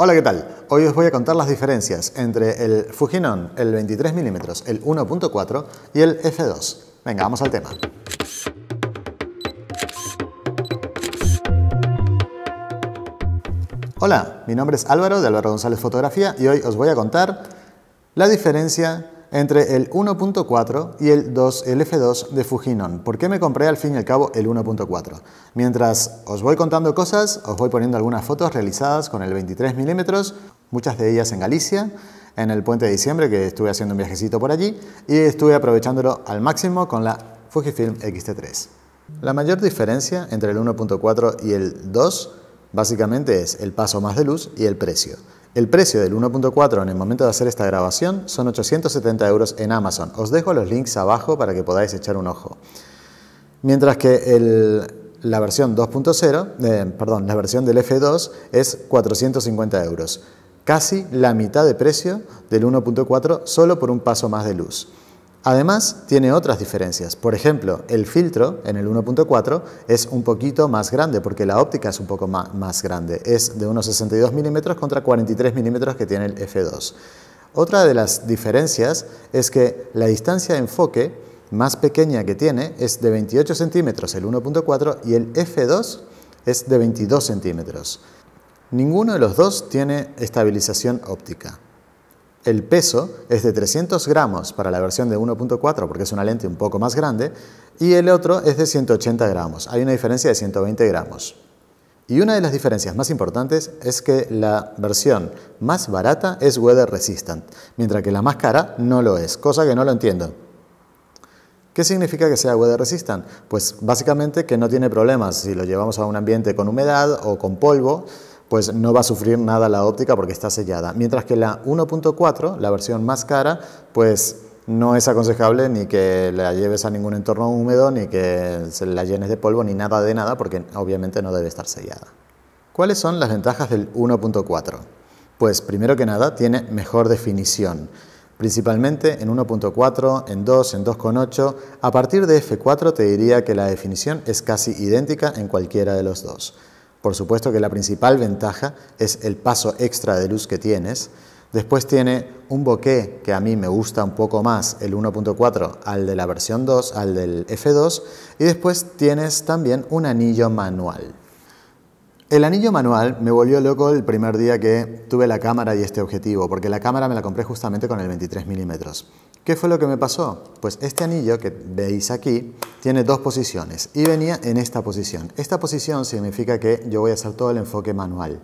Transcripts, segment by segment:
Hola, ¿qué tal? Hoy os voy a contar las diferencias entre el Fujinon, el 23 mm, el 1.4 y el F2. Venga, vamos al tema. Hola, mi nombre es Álvaro de Álvaro González Fotografía y hoy os voy a contar la diferencia entre el 1.4 y el 2, el F2 de Fujinon. ¿Por qué me compré al fin y al cabo el 1.4? Mientras os voy contando cosas, os voy poniendo algunas fotos realizadas con el 23 mm muchas de ellas en Galicia, en el puente de diciembre que estuve haciendo un viajecito por allí y estuve aprovechándolo al máximo con la Fujifilm X-T3. La mayor diferencia entre el 1.4 y el 2 básicamente es el paso más de luz y el precio. El precio del 1.4 en el momento de hacer esta grabación son 870 euros en Amazon. Os dejo los links abajo para que podáis echar un ojo. Mientras que la versión 2.0, eh, la versión del F2 es 450 euros. Casi la mitad de precio del 1.4 solo por un paso más de luz. Además, tiene otras diferencias. Por ejemplo, el filtro en el 1.4 es un poquito más grande porque la óptica es un poco más grande. Es de unos 62 milímetros contra 43 milímetros que tiene el F2. Otra de las diferencias es que la distancia de enfoque más pequeña que tiene es de 28 centímetros el 1.4 y el F2 es de 22 centímetros. Ninguno de los dos tiene estabilización óptica. El peso es de 300 gramos para la versión de 1.4 porque es una lente un poco más grande y el otro es de 180 gramos. Hay una diferencia de 120 gramos. Y una de las diferencias más importantes es que la versión más barata es weather resistant, mientras que la más cara no lo es, cosa que no lo entiendo. ¿Qué significa que sea weather resistant? Pues básicamente que no tiene problemas si lo llevamos a un ambiente con humedad o con polvo, pues no va a sufrir nada la óptica porque está sellada. Mientras que la 1.4, la versión más cara, pues no es aconsejable ni que la lleves a ningún entorno húmedo, ni que se la llenes de polvo, ni nada de nada, porque obviamente no debe estar sellada. ¿Cuáles son las ventajas del 1.4? Pues primero que nada tiene mejor definición, principalmente en 1.4, en 2, en 2.8. A partir de F4 te diría que la definición es casi idéntica en cualquiera de los dos. Por supuesto que la principal ventaja es el paso extra de luz que tienes. Después tiene un bokeh que a mí me gusta un poco más, el 1.4 al de la versión 2, al del F2. Y después tienes también un anillo manual. El anillo manual me volvió loco el primer día que tuve la cámara y este objetivo, porque la cámara me la compré justamente con el 23 milímetros. ¿Qué fue lo que me pasó? Pues este anillo que veis aquí tiene dos posiciones y venía en esta posición. Esta posición significa que yo voy a hacer todo el enfoque manual.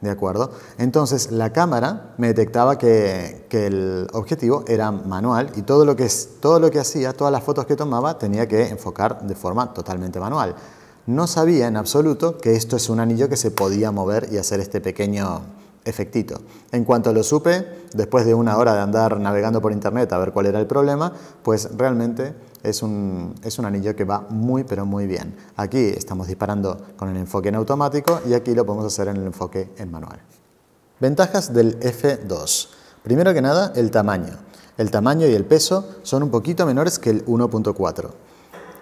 ¿De acuerdo? Entonces la cámara me detectaba que, el objetivo era manual y todo lo, que, todo lo que hacía, todas las fotos que tomaba, tenía que enfocar de forma totalmente manual no sabía en absoluto que esto es un anillo que se podía mover y hacer este pequeño efectito. En cuanto lo supe, después de una hora de andar navegando por internet a ver cuál era el problema, pues realmente es un, es un anillo que va muy pero muy bien. Aquí estamos disparando con el enfoque en automático y aquí lo podemos hacer en el enfoque en manual. Ventajas del F2. Primero que nada, el tamaño. El tamaño y el peso son un poquito menores que el 1.4.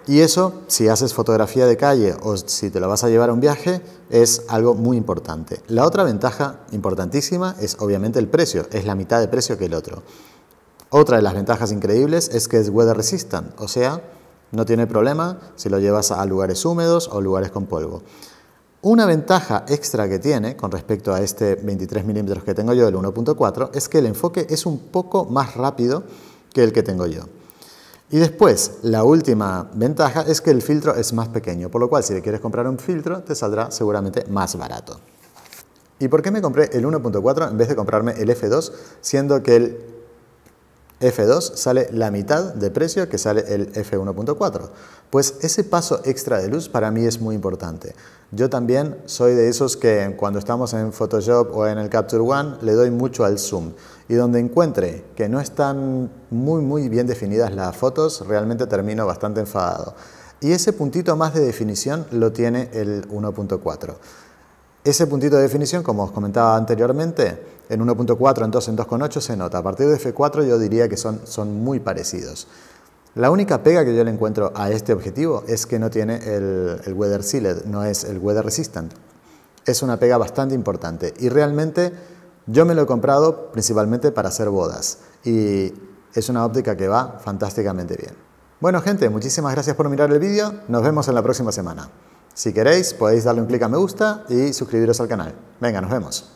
Y eso, si haces fotografía de calle o si te lo vas a llevar a un viaje, es algo muy importante. La otra ventaja importantísima es obviamente el precio, es la mitad de precio que el otro. Otra de las ventajas increíbles es que es weather resistant, o sea, no tiene problema si lo llevas a lugares húmedos o lugares con polvo. Una ventaja extra que tiene con respecto a este 23 milímetros que tengo yo, el 1.4, es que el enfoque es un poco más rápido que el que tengo yo. Y después, la última ventaja es que el filtro es más pequeño, por lo cual si le quieres comprar un filtro te saldrá seguramente más barato. ¿Y por qué me compré el 1.4 en vez de comprarme el F2, siendo que el F2 sale la mitad de precio que sale el F1.4. Pues ese paso extra de luz para mí es muy importante. Yo también soy de esos que cuando estamos en Photoshop o en el Capture One le doy mucho al zoom y donde encuentre que no están muy muy bien definidas las fotos realmente termino bastante enfadado. Y ese puntito más de definición lo tiene el 1.4. Ese puntito de definición, como os comentaba anteriormente, en 1.4, en en 2.8 se nota. A partir de F4 yo diría que son, son muy parecidos. La única pega que yo le encuentro a este objetivo es que no tiene el, el weather sealed, no es el weather resistant. Es una pega bastante importante y realmente yo me lo he comprado principalmente para hacer bodas y es una óptica que va fantásticamente bien. Bueno gente, muchísimas gracias por mirar el vídeo, nos vemos en la próxima semana. Si queréis podéis darle un clic a me gusta y suscribiros al canal. Venga, nos vemos.